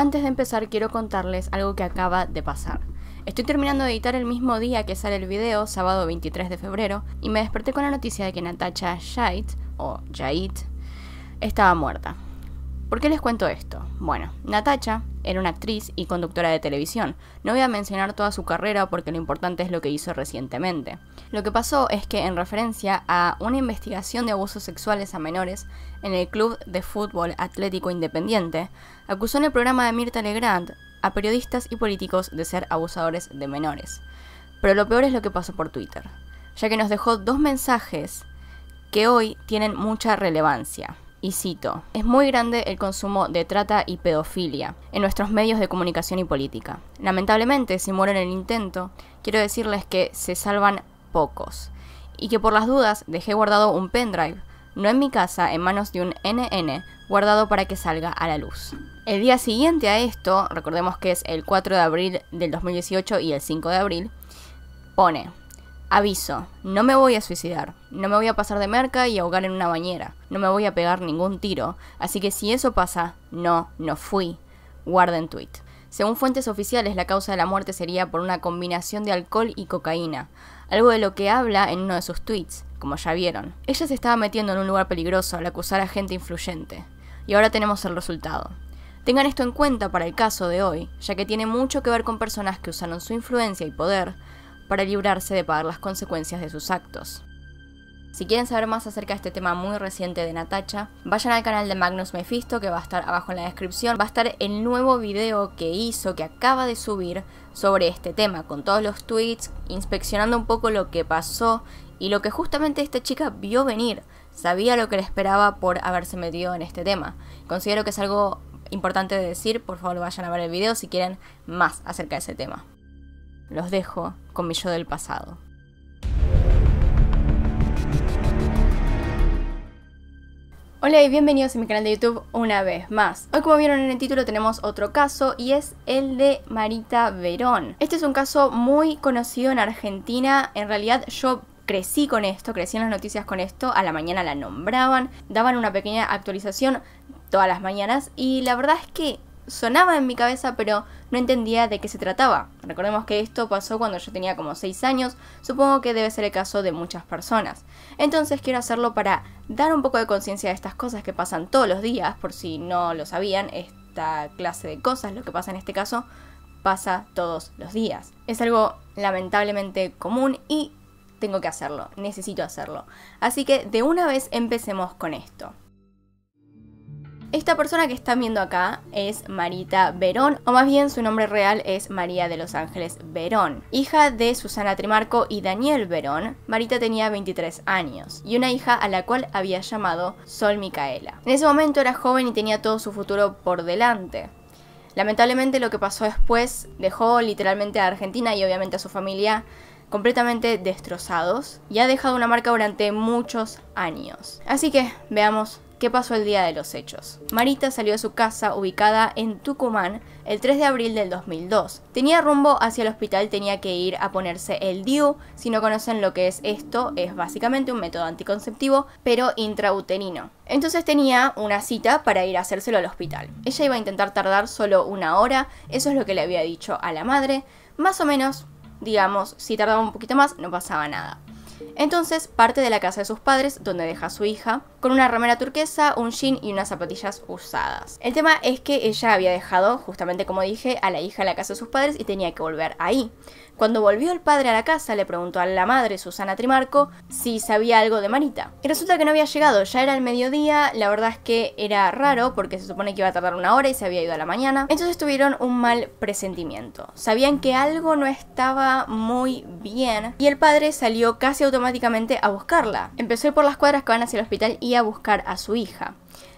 Antes de empezar quiero contarles algo que acaba de pasar. Estoy terminando de editar el mismo día que sale el video, sábado 23 de febrero, y me desperté con la noticia de que Natacha Shait, o Jait, estaba muerta. ¿Por qué les cuento esto? Bueno, Natacha era una actriz y conductora de televisión. No voy a mencionar toda su carrera porque lo importante es lo que hizo recientemente. Lo que pasó es que en referencia a una investigación de abusos sexuales a menores en el Club de Fútbol Atlético Independiente, acusó en el programa de Mirta Legrand a periodistas y políticos de ser abusadores de menores. Pero lo peor es lo que pasó por Twitter, ya que nos dejó dos mensajes que hoy tienen mucha relevancia y cito, es muy grande el consumo de trata y pedofilia en nuestros medios de comunicación y política. Lamentablemente, si muero en el intento, quiero decirles que se salvan pocos y que por las dudas dejé guardado un pendrive, no en mi casa, en manos de un NN, guardado para que salga a la luz. El día siguiente a esto, recordemos que es el 4 de abril del 2018 y el 5 de abril, pone Aviso, no me voy a suicidar, no me voy a pasar de merca y ahogar en una bañera, no me voy a pegar ningún tiro, así que si eso pasa, no, no fui. Guarden tweet. Según fuentes oficiales, la causa de la muerte sería por una combinación de alcohol y cocaína, algo de lo que habla en uno de sus tweets, como ya vieron. Ella se estaba metiendo en un lugar peligroso al acusar a gente influyente, y ahora tenemos el resultado. Tengan esto en cuenta para el caso de hoy, ya que tiene mucho que ver con personas que usaron su influencia y poder para librarse de pagar las consecuencias de sus actos. Si quieren saber más acerca de este tema muy reciente de Natacha, vayan al canal de Magnus Mephisto que va a estar abajo en la descripción. Va a estar el nuevo video que hizo, que acaba de subir sobre este tema, con todos los tweets, inspeccionando un poco lo que pasó y lo que justamente esta chica vio venir. Sabía lo que le esperaba por haberse metido en este tema. Considero que es algo importante de decir, por favor vayan a ver el video si quieren más acerca de ese tema. Los dejo con mi yo del pasado. Hola y bienvenidos a mi canal de YouTube una vez más. Hoy como vieron en el título tenemos otro caso y es el de Marita Verón. Este es un caso muy conocido en Argentina. En realidad yo crecí con esto, crecí en las noticias con esto. A la mañana la nombraban, daban una pequeña actualización todas las mañanas y la verdad es que sonaba en mi cabeza, pero no entendía de qué se trataba. Recordemos que esto pasó cuando yo tenía como 6 años, supongo que debe ser el caso de muchas personas. Entonces quiero hacerlo para dar un poco de conciencia de estas cosas que pasan todos los días, por si no lo sabían, esta clase de cosas, lo que pasa en este caso, pasa todos los días. Es algo lamentablemente común y tengo que hacerlo, necesito hacerlo. Así que de una vez empecemos con esto. Esta persona que están viendo acá es Marita Verón, o más bien su nombre real es María de los Ángeles Verón, hija de Susana Trimarco y Daniel Verón. Marita tenía 23 años y una hija a la cual había llamado Sol Micaela. En ese momento era joven y tenía todo su futuro por delante. Lamentablemente lo que pasó después dejó literalmente a Argentina y obviamente a su familia completamente destrozados y ha dejado una marca durante muchos años. Así que veamos qué pasó el día de los hechos. Marita salió de su casa ubicada en Tucumán el 3 de abril del 2002. Tenía rumbo hacia el hospital, tenía que ir a ponerse el DIU. Si no conocen lo que es esto, es básicamente un método anticonceptivo, pero intrauterino. Entonces tenía una cita para ir a hacérselo al hospital. Ella iba a intentar tardar solo una hora, eso es lo que le había dicho a la madre. Más o menos, digamos, si tardaba un poquito más, no pasaba nada. Entonces parte de la casa de sus padres, donde deja a su hija, con una ramera turquesa, un jean y unas zapatillas usadas. El tema es que ella había dejado, justamente como dije, a la hija en la casa de sus padres y tenía que volver ahí. Cuando volvió el padre a la casa, le preguntó a la madre, Susana Trimarco, si sabía algo de Marita. Y resulta que no había llegado, ya era el mediodía, la verdad es que era raro porque se supone que iba a tardar una hora y se había ido a la mañana. Entonces tuvieron un mal presentimiento. Sabían que algo no estaba muy bien y el padre salió casi automáticamente automáticamente a buscarla. Empezó por las cuadras que van hacia el hospital y a buscar a su hija.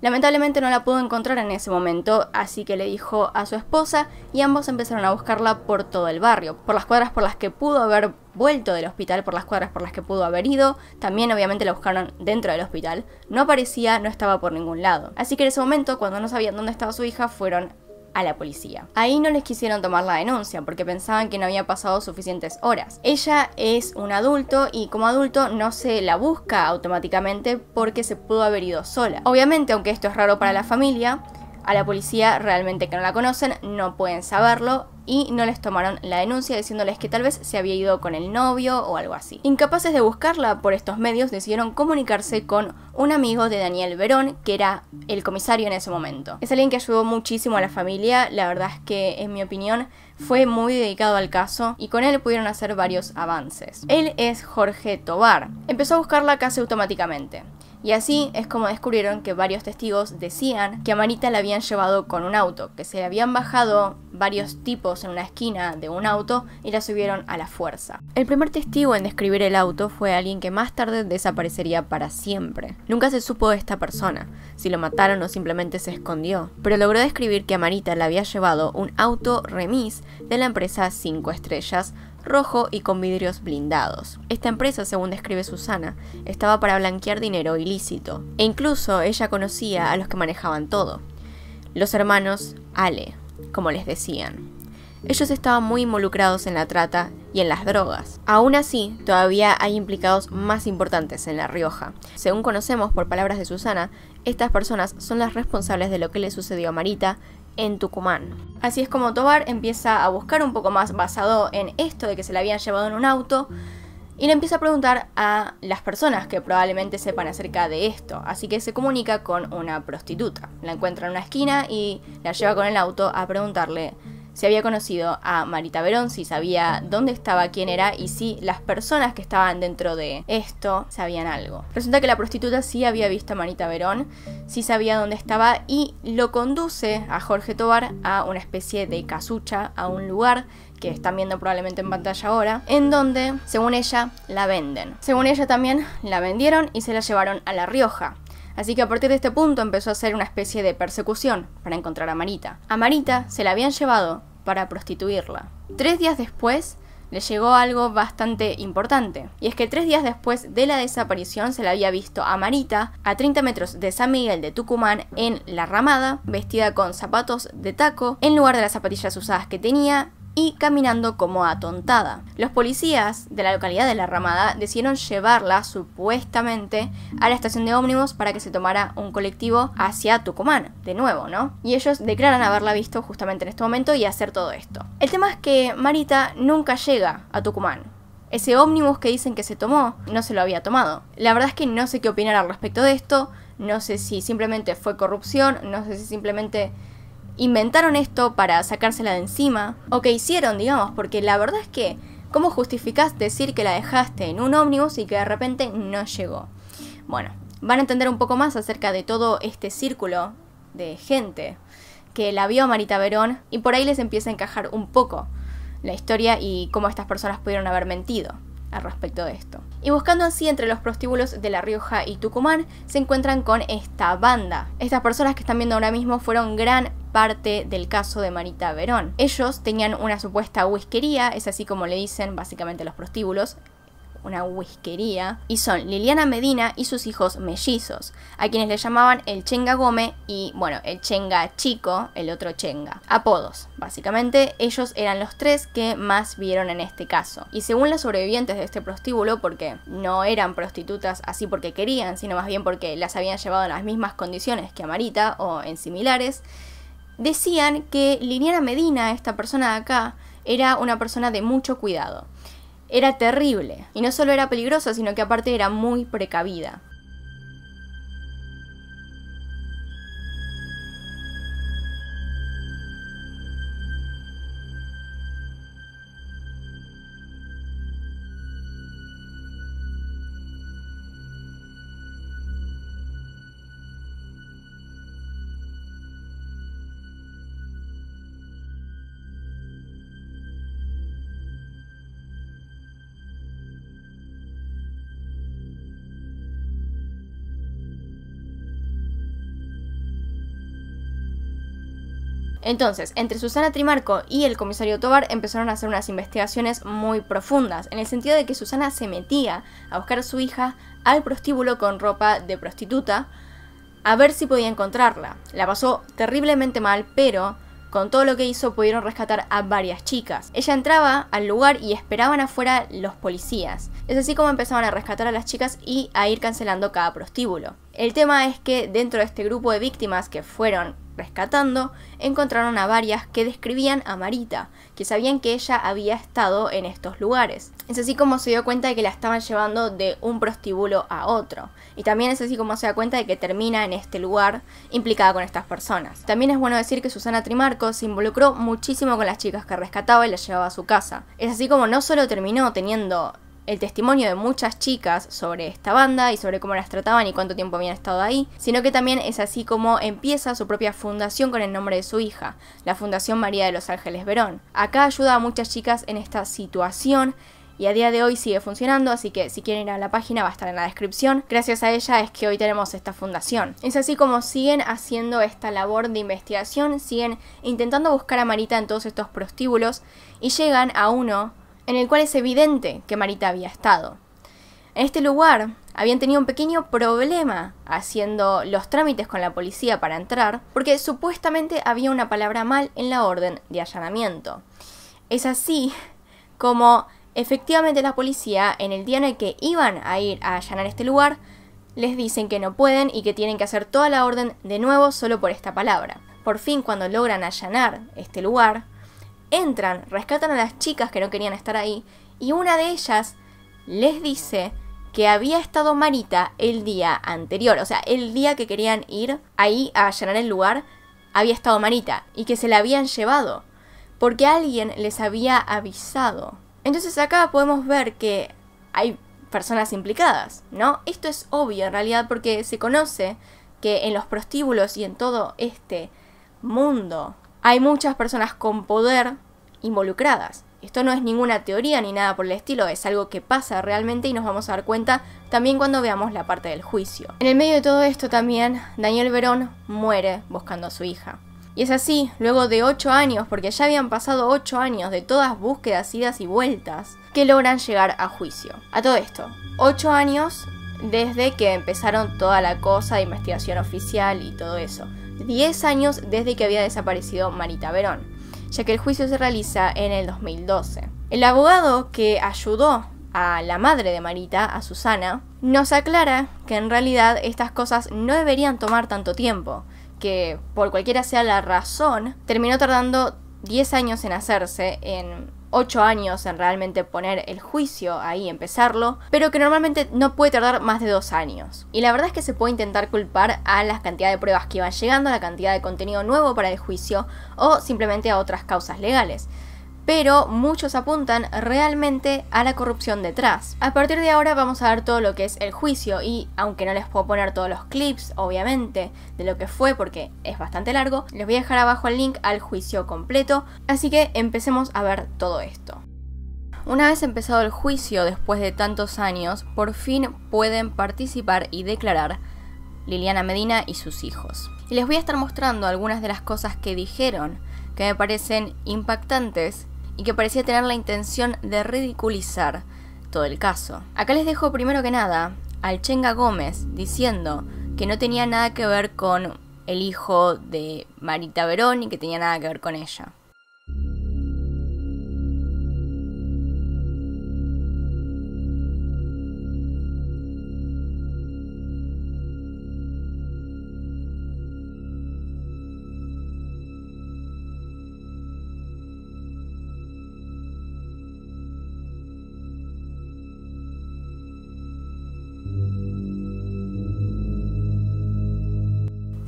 Lamentablemente no la pudo encontrar en ese momento, así que le dijo a su esposa y ambos empezaron a buscarla por todo el barrio, por las cuadras por las que pudo haber vuelto del hospital, por las cuadras por las que pudo haber ido, también obviamente la buscaron dentro del hospital, no aparecía, no estaba por ningún lado. Así que en ese momento, cuando no sabían dónde estaba su hija, fueron a la policía. Ahí no les quisieron tomar la denuncia porque pensaban que no había pasado suficientes horas. Ella es un adulto y como adulto no se la busca automáticamente porque se pudo haber ido sola. Obviamente, aunque esto es raro para la familia, a la policía realmente que no la conocen no pueden saberlo y no les tomaron la denuncia diciéndoles que tal vez se había ido con el novio o algo así. Incapaces de buscarla por estos medios, decidieron comunicarse con un amigo de Daniel Verón, que era el comisario en ese momento. Es alguien que ayudó muchísimo a la familia, la verdad es que en mi opinión fue muy dedicado al caso y con él pudieron hacer varios avances. Él es Jorge Tobar. Empezó a buscarla casi automáticamente. Y así es como descubrieron que varios testigos decían que a Marita la habían llevado con un auto, que se le habían bajado varios tipos en una esquina de un auto y la subieron a la fuerza. El primer testigo en describir el auto fue alguien que más tarde desaparecería para siempre. Nunca se supo de esta persona, si lo mataron o simplemente se escondió, pero logró describir que a Marita la había llevado un auto remis de la empresa 5 estrellas rojo y con vidrios blindados. Esta empresa, según describe Susana, estaba para blanquear dinero ilícito, e incluso ella conocía a los que manejaban todo, los hermanos Ale, como les decían. Ellos estaban muy involucrados en la trata y en las drogas. Aún así, todavía hay implicados más importantes en La Rioja. Según conocemos por palabras de Susana, estas personas son las responsables de lo que le sucedió a Marita en Tucumán. Así es como Tobar empieza a buscar un poco más basado en esto de que se la habían llevado en un auto y le empieza a preguntar a las personas que probablemente sepan acerca de esto. Así que se comunica con una prostituta. La encuentra en una esquina y la lleva con el auto a preguntarle si había conocido a Marita Verón, si sabía dónde estaba, quién era y si las personas que estaban dentro de esto sabían algo. Resulta que la prostituta sí había visto a Marita Verón, sí sabía dónde estaba y lo conduce a Jorge Tovar a una especie de casucha, a un lugar que están viendo probablemente en pantalla ahora, en donde, según ella, la venden. Según ella también, la vendieron y se la llevaron a La Rioja. Así que a partir de este punto empezó a hacer una especie de persecución para encontrar a Marita. A Marita se la habían llevado para prostituirla. Tres días después le llegó algo bastante importante, y es que tres días después de la desaparición se la había visto a Marita, a 30 metros de San Miguel de Tucumán, en La Ramada, vestida con zapatos de taco, en lugar de las zapatillas usadas que tenía, y caminando como atontada. Los policías de la localidad de La Ramada decidieron llevarla supuestamente a la estación de ómnibus para que se tomara un colectivo hacia Tucumán, de nuevo, ¿no? Y ellos declaran haberla visto justamente en este momento y hacer todo esto. El tema es que Marita nunca llega a Tucumán. Ese ómnibus que dicen que se tomó no se lo había tomado. La verdad es que no sé qué opinar al respecto de esto, no sé si simplemente fue corrupción, no sé si simplemente inventaron esto para sacársela de encima, o que hicieron, digamos, porque la verdad es que, ¿cómo justificás decir que la dejaste en un ómnibus y que de repente no llegó? Bueno, van a entender un poco más acerca de todo este círculo de gente que la vio a Marita Verón y por ahí les empieza a encajar un poco la historia y cómo estas personas pudieron haber mentido al respecto de esto. Y buscando así entre los prostíbulos de La Rioja y Tucumán, se encuentran con esta banda. Estas personas que están viendo ahora mismo fueron gran parte del caso de Marita Verón. Ellos tenían una supuesta whiskería, es así como le dicen básicamente los prostíbulos, una whiskería, y son Liliana Medina y sus hijos mellizos, a quienes le llamaban el Chenga Gómez y, bueno, el Chenga Chico, el otro Chenga. Apodos. Básicamente, ellos eran los tres que más vieron en este caso. Y según los sobrevivientes de este prostíbulo, porque no eran prostitutas así porque querían, sino más bien porque las habían llevado en las mismas condiciones que a Marita o en similares, decían que Liliana Medina, esta persona de acá, era una persona de mucho cuidado. Era terrible, y no solo era peligrosa, sino que aparte era muy precavida. Entonces, entre Susana Trimarco y el comisario Tobar empezaron a hacer unas investigaciones muy profundas, en el sentido de que Susana se metía a buscar a su hija al prostíbulo con ropa de prostituta, a ver si podía encontrarla. La pasó terriblemente mal, pero con todo lo que hizo pudieron rescatar a varias chicas. Ella entraba al lugar y esperaban afuera los policías. Es así como empezaban a rescatar a las chicas y a ir cancelando cada prostíbulo. El tema es que dentro de este grupo de víctimas que fueron rescatando, encontraron a varias que describían a Marita, que sabían que ella había estado en estos lugares. Es así como se dio cuenta de que la estaban llevando de un prostíbulo a otro. Y también es así como se da cuenta de que termina en este lugar implicada con estas personas. También es bueno decir que Susana Trimarco se involucró muchísimo con las chicas que rescataba y las llevaba a su casa. Es así como no solo terminó teniendo el testimonio de muchas chicas sobre esta banda y sobre cómo las trataban y cuánto tiempo habían estado ahí, sino que también es así como empieza su propia fundación con el nombre de su hija, la Fundación María de los Ángeles Verón. Acá ayuda a muchas chicas en esta situación y a día de hoy sigue funcionando, así que si quieren ir a la página va a estar en la descripción. Gracias a ella es que hoy tenemos esta fundación. Es así como siguen haciendo esta labor de investigación, siguen intentando buscar a Marita en todos estos prostíbulos y llegan a uno en el cual es evidente que Marita había estado. En este lugar habían tenido un pequeño problema haciendo los trámites con la policía para entrar, porque supuestamente había una palabra mal en la orden de allanamiento. Es así como efectivamente la policía, en el día en el que iban a ir a allanar este lugar, les dicen que no pueden y que tienen que hacer toda la orden de nuevo solo por esta palabra. Por fin, cuando logran allanar este lugar, Entran, rescatan a las chicas que no querían estar ahí y una de ellas les dice que había estado Marita el día anterior, o sea, el día que querían ir ahí a llenar el lugar, había estado Marita y que se la habían llevado, porque alguien les había avisado. Entonces acá podemos ver que hay personas implicadas, ¿no? Esto es obvio en realidad porque se conoce que en los prostíbulos y en todo este mundo hay muchas personas con poder involucradas. Esto no es ninguna teoría ni nada por el estilo, es algo que pasa realmente y nos vamos a dar cuenta también cuando veamos la parte del juicio. En el medio de todo esto también, Daniel Verón muere buscando a su hija. Y es así, luego de ocho años, porque ya habían pasado ocho años de todas búsquedas, idas y vueltas, que logran llegar a juicio. A todo esto, ocho años desde que empezaron toda la cosa de investigación oficial y todo eso. 10 años desde que había desaparecido Marita Verón, ya que el juicio se realiza en el 2012. El abogado que ayudó a la madre de Marita, a Susana, nos aclara que en realidad estas cosas no deberían tomar tanto tiempo, que por cualquiera sea la razón, terminó tardando 10 años en hacerse en 8 años en realmente poner el juicio ahí, empezarlo, pero que normalmente no puede tardar más de 2 años. Y la verdad es que se puede intentar culpar a la cantidad de pruebas que van llegando, a la cantidad de contenido nuevo para el juicio o simplemente a otras causas legales pero muchos apuntan realmente a la corrupción detrás. A partir de ahora vamos a ver todo lo que es el juicio y, aunque no les puedo poner todos los clips, obviamente, de lo que fue porque es bastante largo, les voy a dejar abajo el link al juicio completo, así que empecemos a ver todo esto. Una vez empezado el juicio después de tantos años, por fin pueden participar y declarar Liliana Medina y sus hijos. Y les voy a estar mostrando algunas de las cosas que dijeron que me parecen impactantes y que parecía tener la intención de ridiculizar todo el caso. Acá les dejo primero que nada al Chenga Gómez diciendo que no tenía nada que ver con el hijo de Marita Verón y que tenía nada que ver con ella.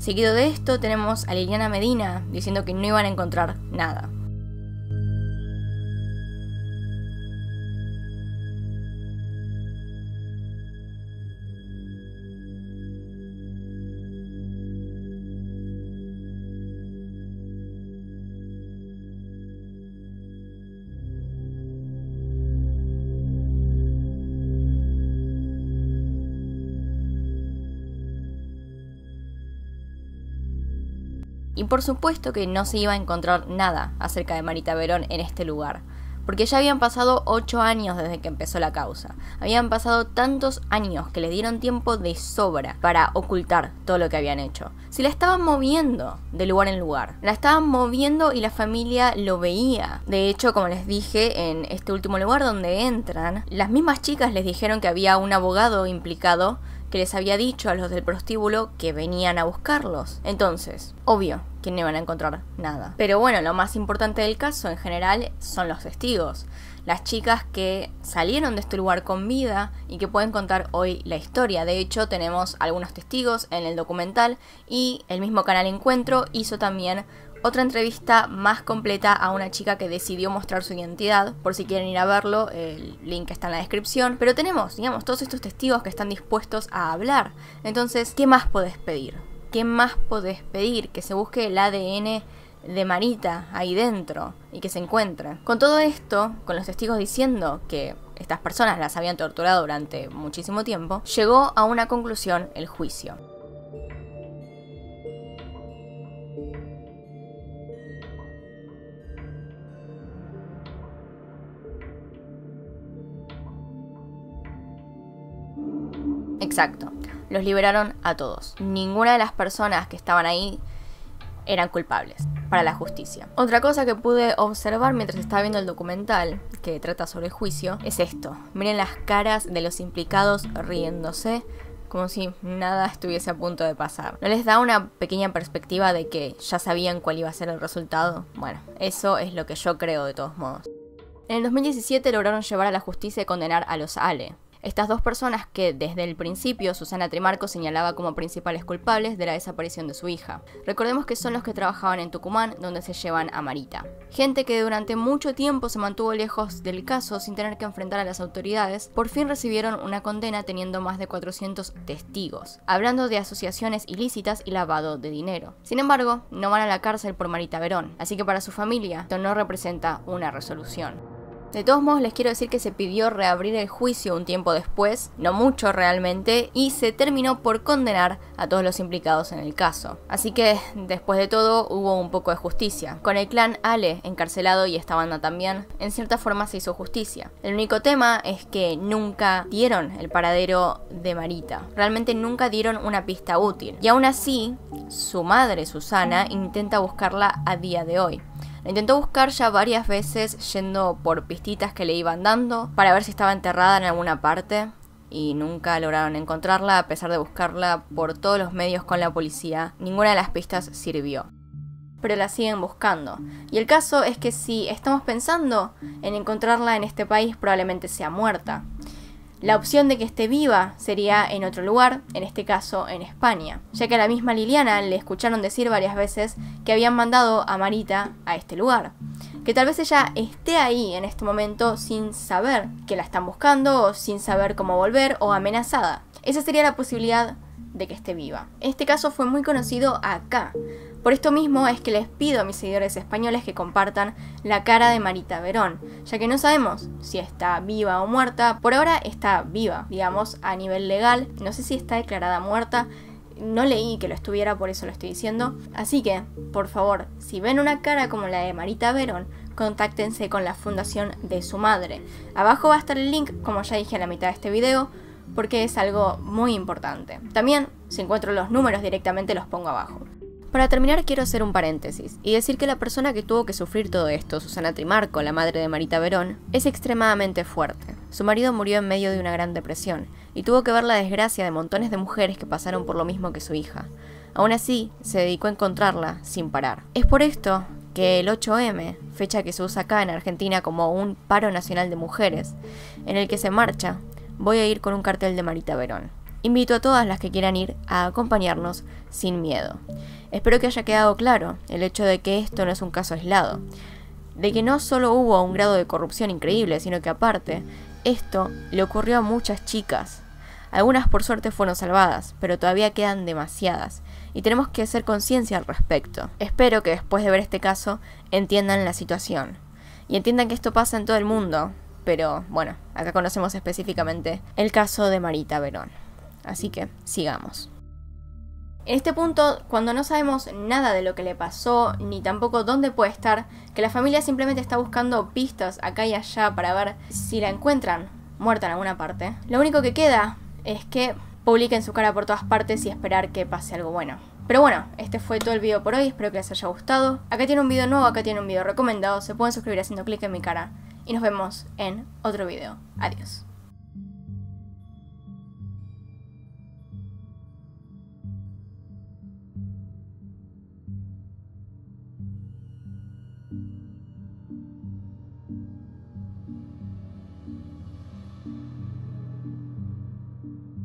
Seguido de esto tenemos a Liliana Medina diciendo que no iban a encontrar nada. Y por supuesto que no se iba a encontrar nada acerca de Marita Verón en este lugar, porque ya habían pasado ocho años desde que empezó la causa. Habían pasado tantos años que les dieron tiempo de sobra para ocultar todo lo que habían hecho. Se la estaban moviendo de lugar en lugar. La estaban moviendo y la familia lo veía. De hecho, como les dije, en este último lugar donde entran, las mismas chicas les dijeron que había un abogado implicado que les había dicho a los del prostíbulo que venían a buscarlos. Entonces, obvio que no iban a encontrar nada. Pero bueno, lo más importante del caso en general son los testigos. Las chicas que salieron de este lugar con vida y que pueden contar hoy la historia. De hecho, tenemos algunos testigos en el documental y el mismo canal Encuentro hizo también otra entrevista más completa a una chica que decidió mostrar su identidad. Por si quieren ir a verlo, el link está en la descripción. Pero tenemos, digamos, todos estos testigos que están dispuestos a hablar. Entonces, ¿qué más podés pedir? ¿Qué más podés pedir? Que se busque el ADN de Marita ahí dentro y que se encuentre. Con todo esto, con los testigos diciendo que estas personas las habían torturado durante muchísimo tiempo, llegó a una conclusión el juicio. Exacto. Los liberaron a todos. Ninguna de las personas que estaban ahí eran culpables para la justicia. Otra cosa que pude observar mientras estaba viendo el documental que trata sobre el juicio es esto. Miren las caras de los implicados riéndose como si nada estuviese a punto de pasar. ¿No les da una pequeña perspectiva de que ya sabían cuál iba a ser el resultado? Bueno, eso es lo que yo creo de todos modos. En el 2017 lograron llevar a la justicia y condenar a los Ale, estas dos personas que desde el principio Susana Trimarco señalaba como principales culpables de la desaparición de su hija. Recordemos que son los que trabajaban en Tucumán, donde se llevan a Marita. Gente que durante mucho tiempo se mantuvo lejos del caso sin tener que enfrentar a las autoridades, por fin recibieron una condena teniendo más de 400 testigos, hablando de asociaciones ilícitas y lavado de dinero. Sin embargo, no van a la cárcel por Marita Verón, así que para su familia esto no representa una resolución. De todos modos, les quiero decir que se pidió reabrir el juicio un tiempo después, no mucho realmente, y se terminó por condenar a todos los implicados en el caso. Así que, después de todo, hubo un poco de justicia. Con el clan Ale encarcelado y esta banda también, en cierta forma se hizo justicia. El único tema es que nunca dieron el paradero de Marita. Realmente nunca dieron una pista útil. Y aún así, su madre, Susana, intenta buscarla a día de hoy intentó buscar ya varias veces yendo por pistitas que le iban dando para ver si estaba enterrada en alguna parte y nunca lograron encontrarla a pesar de buscarla por todos los medios con la policía. Ninguna de las pistas sirvió. Pero la siguen buscando. Y el caso es que si estamos pensando en encontrarla en este país probablemente sea muerta. La opción de que esté viva sería en otro lugar, en este caso en España, ya que a la misma Liliana le escucharon decir varias veces que habían mandado a Marita a este lugar. Que tal vez ella esté ahí en este momento sin saber que la están buscando o sin saber cómo volver o amenazada. Esa sería la posibilidad de que esté viva. Este caso fue muy conocido acá. Por esto mismo es que les pido a mis seguidores españoles que compartan la cara de Marita Verón, ya que no sabemos si está viva o muerta. Por ahora está viva, digamos, a nivel legal. No sé si está declarada muerta. No leí que lo estuviera, por eso lo estoy diciendo. Así que, por favor, si ven una cara como la de Marita Verón, contáctense con la fundación de su madre. Abajo va a estar el link, como ya dije a la mitad de este video, porque es algo muy importante. También, si encuentro los números directamente los pongo abajo. Para terminar quiero hacer un paréntesis y decir que la persona que tuvo que sufrir todo esto, Susana Trimarco, la madre de Marita Verón, es extremadamente fuerte. Su marido murió en medio de una gran depresión y tuvo que ver la desgracia de montones de mujeres que pasaron por lo mismo que su hija. Aún así, se dedicó a encontrarla sin parar. Es por esto que el 8M, fecha que se usa acá en Argentina como un paro nacional de mujeres, en el que se marcha voy a ir con un cartel de Marita Verón. Invito a todas las que quieran ir a acompañarnos sin miedo. Espero que haya quedado claro el hecho de que esto no es un caso aislado, de que no solo hubo un grado de corrupción increíble, sino que aparte, esto le ocurrió a muchas chicas. Algunas por suerte fueron salvadas, pero todavía quedan demasiadas, y tenemos que hacer conciencia al respecto. Espero que después de ver este caso entiendan la situación, y entiendan que esto pasa en todo el mundo, pero bueno, acá conocemos específicamente el caso de Marita Verón. Así que sigamos. En este punto, cuando no sabemos nada de lo que le pasó, ni tampoco dónde puede estar, que la familia simplemente está buscando pistas acá y allá para ver si la encuentran muerta en alguna parte, lo único que queda es que publiquen su cara por todas partes y esperar que pase algo bueno. Pero bueno, este fue todo el video por hoy, espero que les haya gustado. Acá tiene un video nuevo, acá tiene un video recomendado, se pueden suscribir haciendo clic en mi cara y nos vemos en otro video. Adiós.